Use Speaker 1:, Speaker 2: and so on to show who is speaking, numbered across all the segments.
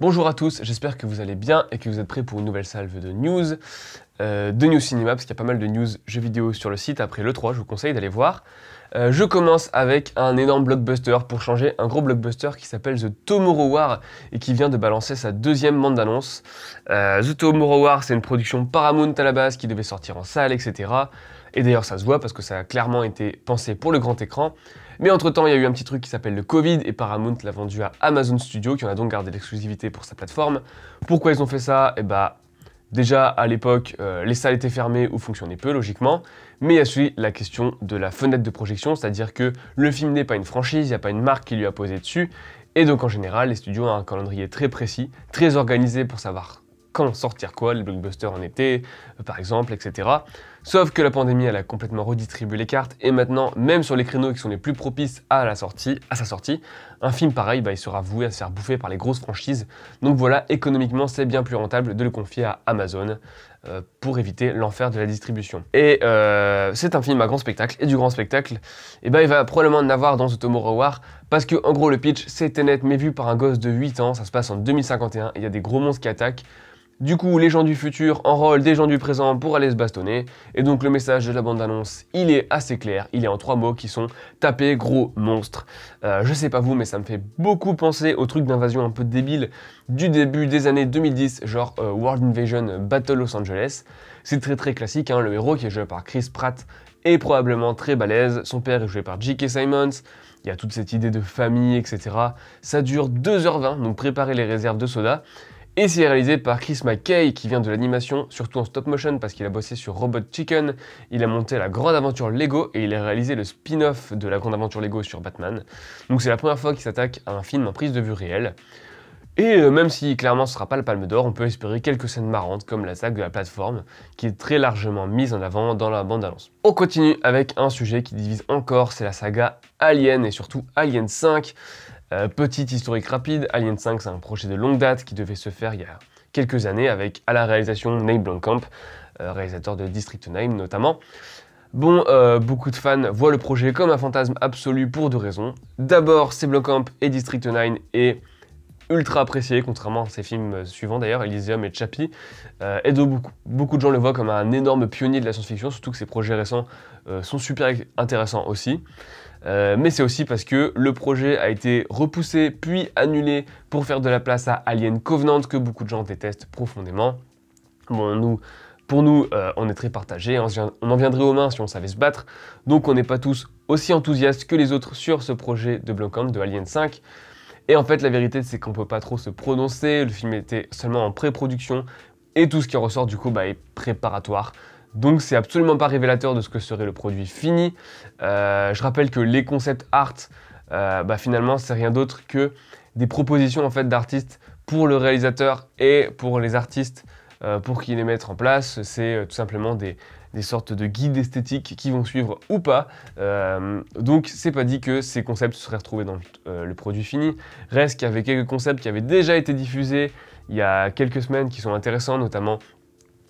Speaker 1: Bonjour à tous, j'espère que vous allez bien et que vous êtes prêts pour une nouvelle salve de news, euh, de news cinéma, parce qu'il y a pas mal de news jeux vidéo sur le site après l'E3, je vous conseille d'aller voir. Euh, je commence avec un énorme blockbuster pour changer, un gros blockbuster qui s'appelle The Tomorrow War et qui vient de balancer sa deuxième bande d'annonce. Euh, The Tomorrow War, c'est une production Paramount à la base qui devait sortir en salle, etc. Et d'ailleurs, ça se voit parce que ça a clairement été pensé pour le grand écran. Mais entre-temps, il y a eu un petit truc qui s'appelle le Covid et Paramount l'a vendu à Amazon Studios, qui en a donc gardé l'exclusivité pour sa plateforme. Pourquoi ils ont fait ça Eh bah, Déjà, à l'époque, euh, les salles étaient fermées ou fonctionnaient peu, logiquement, mais il y a aussi la question de la fenêtre de projection, c'est-à-dire que le film n'est pas une franchise, il n'y a pas une marque qui lui a posé dessus, et donc en général, les studios ont un calendrier très précis, très organisé pour savoir quand sortir quoi, les blockbusters en été, euh, par exemple, etc. Sauf que la pandémie, elle a complètement redistribué les cartes, et maintenant, même sur les créneaux qui sont les plus propices à, la sortie, à sa sortie, un film pareil, bah, il sera voué à se faire bouffer par les grosses franchises. Donc voilà, économiquement, c'est bien plus rentable de le confier à Amazon euh, pour éviter l'enfer de la distribution. Et euh, c'est un film à grand spectacle, et du grand spectacle, et eh bah, ben, il va probablement en avoir dans The Tomorrow War, parce que en gros, le pitch, c'était net, mais vu par un gosse de 8 ans, ça se passe en 2051, il y a des gros monstres qui attaquent, du coup, les gens du futur enrôlent des gens du présent pour aller se bastonner. Et donc, le message de la bande-annonce, il est assez clair. Il est en trois mots qui sont tapés gros monstre. Euh, je sais pas vous, mais ça me fait beaucoup penser au truc d'invasion un peu débile du début des années 2010, genre euh, World Invasion Battle Los Angeles. C'est très très classique, hein, le héros qui est joué par Chris Pratt est probablement très balèze. Son père est joué par J.K. Simons. Il y a toute cette idée de famille, etc. Ça dure 2h20, donc préparez les réserves de soda. Et c'est réalisé par Chris McKay qui vient de l'animation, surtout en stop motion parce qu'il a bossé sur Robot Chicken, il a monté la grande aventure Lego et il a réalisé le spin-off de la grande aventure Lego sur Batman. Donc c'est la première fois qu'il s'attaque à un film en prise de vue réelle. Et euh, même si clairement ce sera pas le palme d'or, on peut espérer quelques scènes marrantes comme la saga de la plateforme qui est très largement mise en avant dans la bande-annonce. On continue avec un sujet qui divise encore, c'est la saga Alien et surtout Alien 5 euh, petite historique rapide, Alien 5 c'est un projet de longue date qui devait se faire il y a quelques années avec à la réalisation Neil Blomkamp, euh, réalisateur de District 9 notamment. Bon, euh, beaucoup de fans voient le projet comme un fantasme absolu pour deux raisons. D'abord, c'est Blomkamp et District 9 est ultra apprécié, contrairement à ses films suivants d'ailleurs, Elysium et Chappie. et donc beaucoup, de gens le voient comme un énorme pionnier de la science-fiction, surtout que ses projets récents sont super intéressants aussi. Euh, mais c'est aussi parce que le projet a été repoussé puis annulé pour faire de la place à Alien Covenant que beaucoup de gens détestent profondément. Bon, nous, pour nous, euh, on est très partagés, on, en viendrait aux mains si on savait se battre, donc on n'est pas tous aussi enthousiastes que les autres sur ce projet de Blancamp de Alien 5. Et en fait, la vérité, c'est qu'on ne peut pas trop se prononcer, le film était seulement en pré-production, et tout ce qui ressort du coup bah, est préparatoire. Donc c'est absolument pas révélateur de ce que serait le produit fini. Euh, je rappelle que les concepts art, euh, bah, finalement, c'est rien d'autre que des propositions en fait d'artistes pour le réalisateur et pour les artistes euh, pour qu'ils les mettent en place. C'est tout simplement des, sortes de guides esthétiques qui vont suivre ou pas. donc c'est pas dit que ces concepts seraient retrouvés dans le, produit fini. Reste qu'il y avait quelques concepts qui avaient déjà été diffusés il y a quelques semaines qui sont intéressants, notamment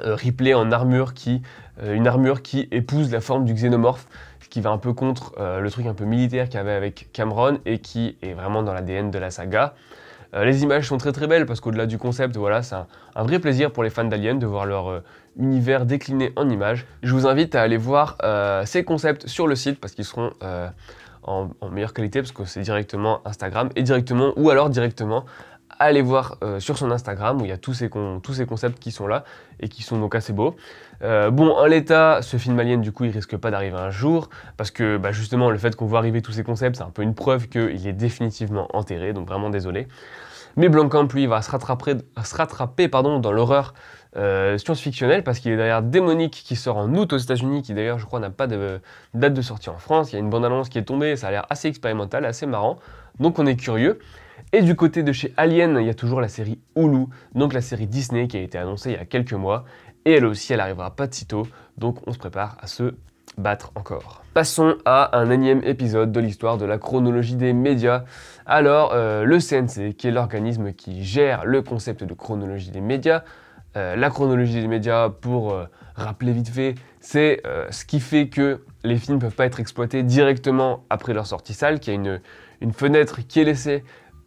Speaker 1: euh, Ripley en armure qui, euh, une armure qui épouse la forme du xénomorphe, ce qui va un peu contre euh, le truc un peu militaire qu'il y avait avec Cameron et qui est vraiment dans l'ADN de la saga. les images sont très très belles parce qu'au-delà du concept, voilà, c'est un, vrai plaisir pour les fans d'Alien de voir leur univers décliné en images. Je vous invite à aller voir ces concepts sur le site parce qu'ils seront en, en meilleure qualité parce que c'est directement Instagram et directement ou alors directement allez voir euh, sur son Instagram où il y a tous ces, concepts qui sont là et qui sont donc assez beaux. Euh, bon, en l'état, ce film Alien, du coup, il risque pas d'arriver un jour parce que bah, justement, le fait qu'on voit arriver tous ces concepts, c'est un peu une preuve qu'il est définitivement enterré, donc vraiment désolé. Mais Blancamp, lui, va se rattraper, dans l'horreur euh, science-fictionnelle parce qu'il est derrière Démonique qui sort en août aux États-Unis, qui d'ailleurs, je crois, n'a pas de date de sortie en France. Il y a une bande-annonce qui est tombée, ça a l'air assez expérimental, assez marrant, donc on est curieux. Et du côté de chez Alien, il y a toujours la série Hulu, donc la série Disney qui a été annoncée il y a quelques mois. Et elle aussi, elle arrivera pas de sitôt, donc on se prépare à se battre encore. Passons à un énième épisode de l'histoire de la chronologie des médias. Alors, euh, le CNC, qui est l'organisme qui gère le concept de chronologie des médias, euh, la chronologie des médias, pour euh, rappeler vite fait, c'est ce qui fait que les films ne peuvent pas être exploités directement après leur sortie sale, qu'il y a une, une fenêtre qui est laissée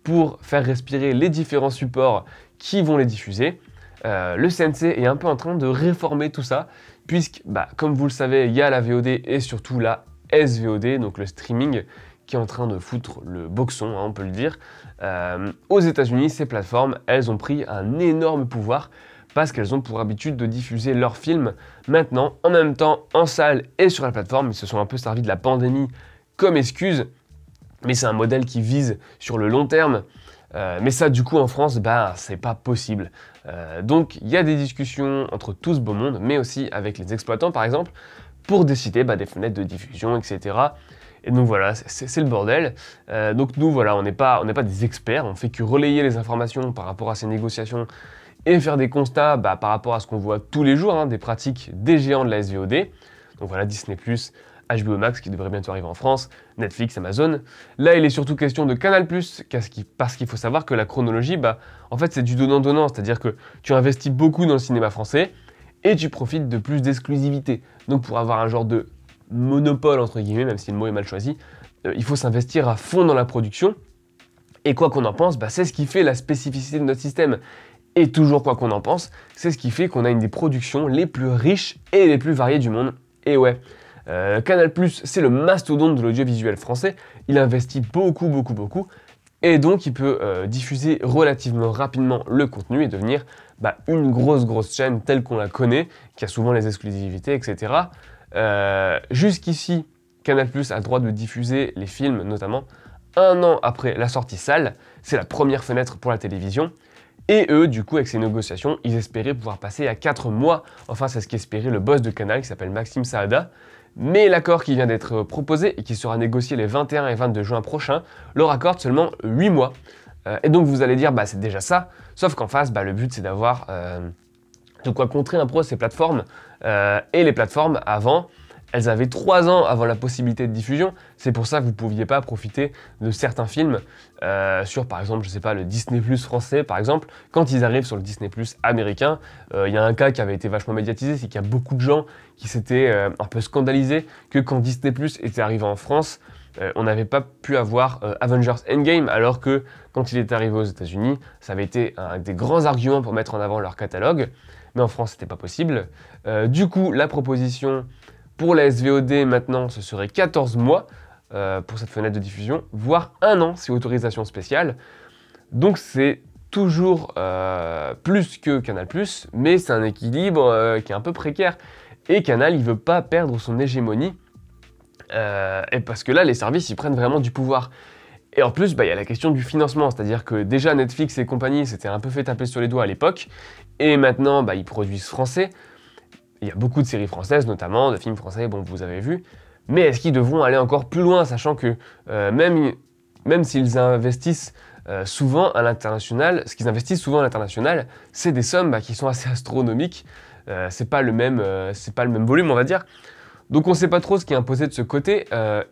Speaker 1: pour faire respirer les différents supports qui vont les diffuser. Euh, le CNC est un peu en train de réformer tout ça, puisque, bah, comme vous le savez, il y a la VOD et surtout la SVOD, donc le streaming, qui est en train de foutre le boxon, hein, on peut le dire. Euh, aux États-Unis, ces plateformes, elles ont pris un énorme pouvoir parce qu'elles ont pour habitude de diffuser leurs films maintenant en même temps en salle et sur la plateforme. Ils se sont un peu servis de la pandémie comme excuse mais c'est un modèle qui vise sur le long terme. Euh, mais ça, du coup, en France, bah, c'est pas possible. Euh, donc, il y a des discussions entre tout ce beau monde, mais aussi avec les exploitants, par exemple, pour décider bah, des fenêtres de diffusion, etc. Et donc voilà, c'est le bordel. Euh, donc nous, voilà, on n'est pas, des experts, on fait que relayer les informations par rapport à ces négociations et faire des constats bah, par rapport à ce qu'on voit tous les jours, hein, des pratiques des géants de la SVOD. Donc voilà, Disney+, HBO Max qui devrait bientôt arriver en France, Netflix, Amazon. Là, il est surtout question de Canal+, parce qu'il faut savoir que la chronologie, bah, en fait, c'est du donnant-donnant, c'est-à-dire que tu investis beaucoup dans le cinéma français et tu profites de plus d'exclusivité. Donc pour avoir un genre de monopole, entre guillemets, même si le mot est mal choisi, euh, il faut s'investir à fond dans la production. Et quoi qu'on en pense, bah, c'est ce qui fait la spécificité de notre système. Et toujours quoi qu'on en pense, c'est ce qui fait qu'on a une des productions les plus riches et les plus variées du monde. Et ouais, euh, Canal+, c'est le mastodonte de l'audiovisuel français. Il investit beaucoup, beaucoup, beaucoup. Et donc, il peut euh, diffuser relativement rapidement le contenu et devenir bah, une grosse, grosse chaîne telle qu'on la connaît, qui a souvent les exclusivités, etc. Euh, jusqu'ici, Canal a le droit de diffuser les films, notamment un an après la sortie salle. C'est la première fenêtre pour la télévision. Et eux, du coup, avec ces négociations, ils espéraient pouvoir passer à 4 mois. Enfin, c'est ce qu'espérait le boss de Canal, qui s'appelle Maxime Saada. Mais l'accord qui vient d'être proposé et qui sera négocié les 21 et 22 juin prochains leur accorde seulement 8 mois. Euh, et donc vous allez dire, bah c'est déjà ça, sauf qu'en face, bah, le but c'est d'avoir euh, de quoi contrer un à ces plateformes. Euh, et les plateformes avant, elles avaient 3 ans avant la possibilité de diffusion, c'est pour ça que vous ne pouviez pas profiter de certains films euh, sur par exemple, je sais pas, le Disney Plus français par exemple, quand ils arrivent sur le Disney Plus américain, il euh, y a un cas qui avait été vachement médiatisé, c'est qu'il y a beaucoup de gens qui s'étaient euh, un peu scandalisés que quand Disney Plus était arrivé en France, on n'avait pas pu avoir Avengers Endgame, alors que quand il est arrivé aux États-Unis, ça avait été un des grands arguments pour mettre en avant leur catalogue, mais en France c'était pas possible. du coup, la proposition pour la SVOD, maintenant, ce serait 14 mois euh, pour cette fenêtre de diffusion, voire un an si autorisation spéciale. Donc c'est toujours euh, plus que Canal+, mais c'est un équilibre euh, qui est un peu précaire. Et Canal, il veut pas perdre son hégémonie, et parce que là, les services, ils prennent vraiment du pouvoir. Et en plus, bah, il y a la question du financement, c'est-à-dire que déjà Netflix et compagnie s'étaient un peu fait taper sur les doigts à l'époque, et maintenant, bah, ils produisent français, il y a beaucoup de séries françaises, notamment, de films français, bon, vous avez vu. Mais est-ce qu'ils devront aller encore plus loin, sachant que euh, même, s'ils investissent euh, souvent à l'international, ce qu'ils investissent souvent à l'international, c'est des sommes bah, qui sont assez astronomiques. Euh, c'est pas le même, volume, on va dire. Donc on ne sait pas trop ce qui est imposé de ce côté,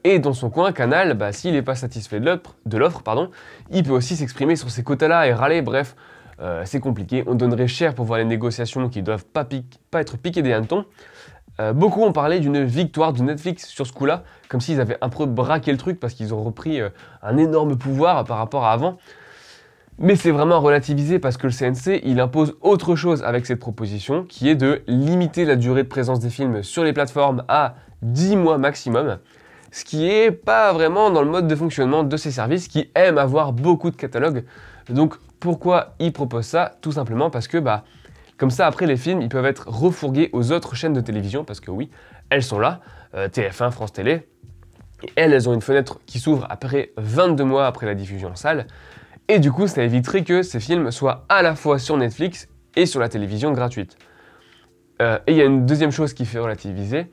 Speaker 1: et dans son coin, Canal, bah, s'il n'est pas satisfait de l'offre, il peut aussi s'exprimer sur ces quotas-là et râler, bref, euh, c'est compliqué. On donnerait cher pour voir les négociations qui ne doivent pas, être piquées des hannetons. Euh, beaucoup ont parlé d'une victoire de Netflix sur ce coup-là, comme s'ils avaient un peu braqué le truc parce qu'ils ont repris euh, un énorme pouvoir par rapport à avant. Mais c'est vraiment relativisé parce que le CNC, il impose autre chose avec cette proposition, qui est de limiter la durée de présence des films sur les plateformes à 10 mois maximum, ce qui est pas vraiment dans le mode de fonctionnement de ces services qui aiment avoir beaucoup de catalogues. Donc pourquoi ils proposent ça Tout simplement parce que bah, comme ça, après les films, ils peuvent être refourgués aux autres chaînes de télévision, parce que oui, elles sont là, euh, TF1, France Télé, et elles, elles ont une fenêtre qui s'ouvre après 22 mois après la diffusion en salle, et du coup, ça éviterait que ces films soient à la fois sur Netflix et sur la télévision gratuite. Euh, et il y a une deuxième chose qui fait relativiser,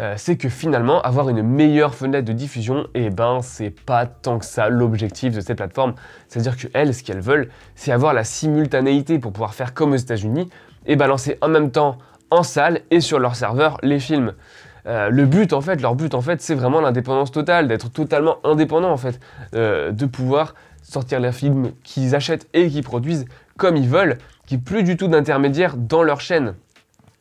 Speaker 1: euh, c'est que finalement, avoir une meilleure fenêtre de diffusion, et eh ben, c'est pas tant que ça l'objectif de ces plateforme. C'est-à-dire que ce qu'elles veulent, c'est avoir la simultanéité pour pouvoir faire comme aux États-Unis et balancer en même temps en salle et sur leur serveur les films. Euh, le but en fait, leur but en fait, c'est vraiment l'indépendance totale, d'être totalement indépendant en fait, euh, de pouvoir sortir les films qu'ils achètent et qu'ils produisent comme ils veulent, qui plus du tout d'intermédiaires dans leur chaîne.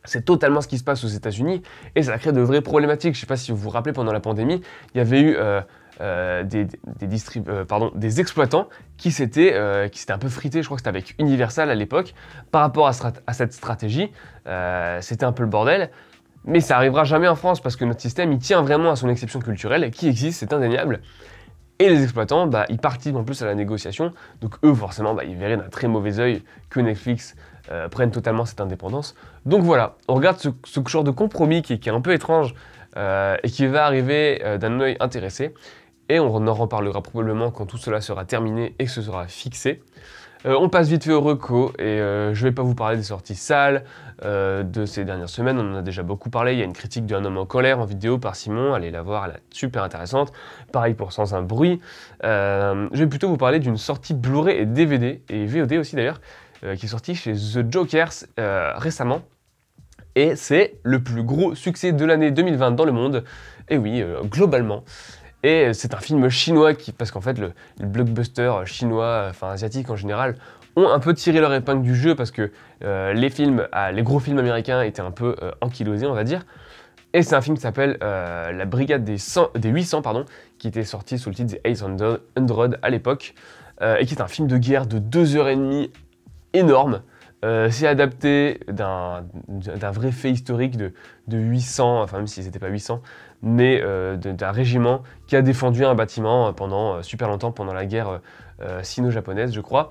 Speaker 1: C'est totalement ce qui se passe aux États-Unis et ça crée de vraies problématiques. Je ne sais pas si vous vous rappelez, pendant la pandémie, il y avait eu euh, euh, euh, des, exploitants qui s'étaient un peu frités, je crois que c'était avec Universal à l'époque, par rapport à, cette stratégie. c'était un peu le bordel. Mais ça arrivera jamais en France parce que notre système, il tient vraiment à son exception culturelle qui existe, c'est indéniable. Et les exploitants, bah, ils participent en plus à la négociation. Donc eux, forcément, bah, ils verraient d'un très mauvais œil que Netflix euh, prennent totalement cette indépendance. Donc voilà, on regarde ce, genre de compromis qui, est un peu étrange euh, et qui va arriver euh, d'un œil intéressé. Et on en reparlera probablement quand tout cela sera terminé et que ce sera fixé. on passe vite fait au reco et je je vais pas vous parler des sorties sales de ces dernières semaines, on en a déjà beaucoup parlé, il y a une critique d'un homme en colère en vidéo par Simon, allez la voir, elle est super intéressante, pareil pour Sans un bruit. je vais plutôt vous parler d'une sortie Blu-ray et DVD, et VOD aussi d'ailleurs, euh, qui est sorti chez The Jokers euh, récemment. Et c'est le plus gros succès de l'année 2020 dans le monde. Et oui, euh, globalement. Et c'est un film chinois qui, parce qu'en fait, le, blockbuster blockbusters chinois, enfin asiatique en général, ont un peu tiré leur épingle du jeu parce que les films, ah, les gros films américains étaient un peu ankylosés, on va dire. Et c'est un film qui s'appelle La Brigade des, 800, pardon, qui était sorti sous le titre The 800 à l'époque, et qui est un film de guerre de 2h30 énorme. Euh, c'est adapté d'un vrai fait historique de, 800, enfin même si c'était pas 800, mais euh, d'un régiment qui a défendu un bâtiment euh, pendant super longtemps, pendant la guerre sino-japonaise, je crois.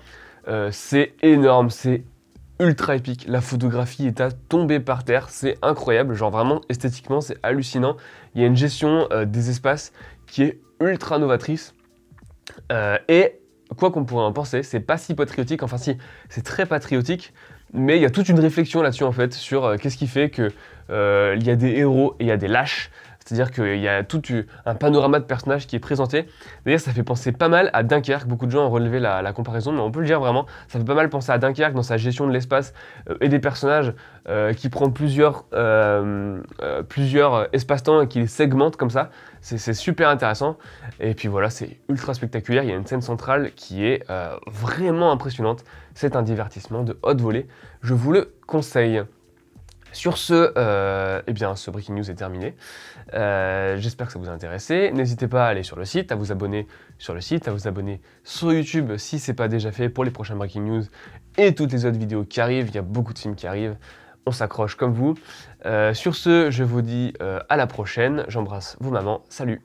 Speaker 1: c'est énorme, c'est ultra épique. La photographie est à tomber par terre, c'est incroyable. Genre vraiment esthétiquement, c'est hallucinant. Il y a une gestion des espaces qui est ultra novatrice. et quoi qu'on pourrait en penser, c'est pas si patriotique, enfin si, c'est très patriotique, mais il y a toute une réflexion là-dessus en fait, sur euh, qu'est-ce qui fait que euh, il y a des héros et il y a des lâches, c'est-à-dire qu'il y a tout un panorama de personnages qui est présenté. D'ailleurs, ça fait penser pas mal à Dunkerque. Beaucoup de gens ont relevé la, comparaison, mais on peut le dire vraiment. Ça fait pas mal penser à Dunkerque dans sa gestion de l'espace euh, et des personnages euh, qui prend plusieurs, euh, plusieurs espaces-temps et qui les segmente comme ça. C'est super intéressant. Et puis voilà, c'est ultra spectaculaire. Il y a une scène centrale qui est vraiment impressionnante. C'est un divertissement de haute volée. Je vous le conseille. Sur ce, euh, eh bien, ce Breaking News est terminé. Euh, j'espère que ça vous a intéressé. N'hésitez pas à aller sur le site, à vous abonner sur le site, à vous abonner sur YouTube si ce n'est pas déjà fait pour les prochains Breaking News et toutes les autres vidéos qui arrivent. Il y a beaucoup de films qui arrivent. On s'accroche comme vous. Euh, sur ce, je vous dis à la prochaine. J'embrasse vos mamans. Salut